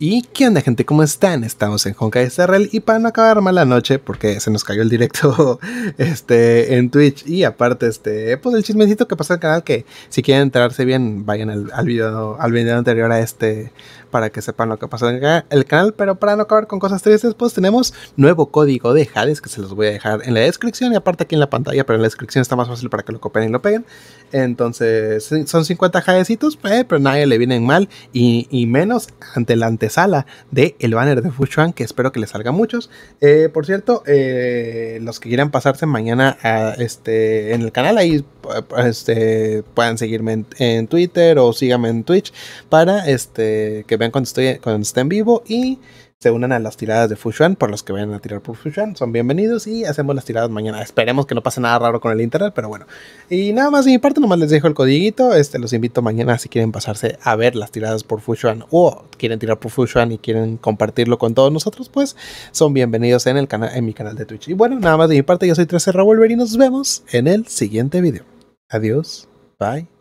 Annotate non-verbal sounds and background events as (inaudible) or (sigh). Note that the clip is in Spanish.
¿Y qué onda gente? ¿Cómo están? Estamos en Honkai SRL. y para no acabar mal la noche, porque se nos cayó el directo (laughs) este, en Twitch y aparte este, pues el chismecito que pasó en el canal, que si quieren enterarse bien, vayan al, video, al video anterior a este para que sepan lo que pasó en el canal, pero para no acabar con cosas tristes, pues tenemos nuevo código de Hades que se los voy a dejar en la descripción y aparte aquí en la pantalla, pero en la descripción está más fácil para que lo copien y lo peguen. Entonces son 50 Hadesitos, eh, pero nadie le vienen mal y, menos ante el antes sala de el banner de Fushuan, que espero que les salga muchos. Eh, por cierto, eh, los que quieran pasarse mañana a, este, en el canal, ahí este, puedan seguirme en, Twitter o síganme en Twitch para este, que vean cuando, estoy, cuando esté en vivo y se unan a las tiradas de Fushuan, por los que vayan a tirar por Fushuan, son bienvenidos y hacemos las tiradas mañana. Esperemos que no pase nada raro con el internet, pero bueno. Y nada más de mi parte, nomás les dejo el codiguito, este, los invito mañana si quieren pasarse a ver las tiradas por Fushuan o quieren tirar por Fushuan y quieren compartirlo con todos nosotros, pues son bienvenidos en, el en mi canal de Twitch. Y bueno, nada más de mi parte, yo soy 13 Revolver y nos vemos en el siguiente video. Adiós, bye.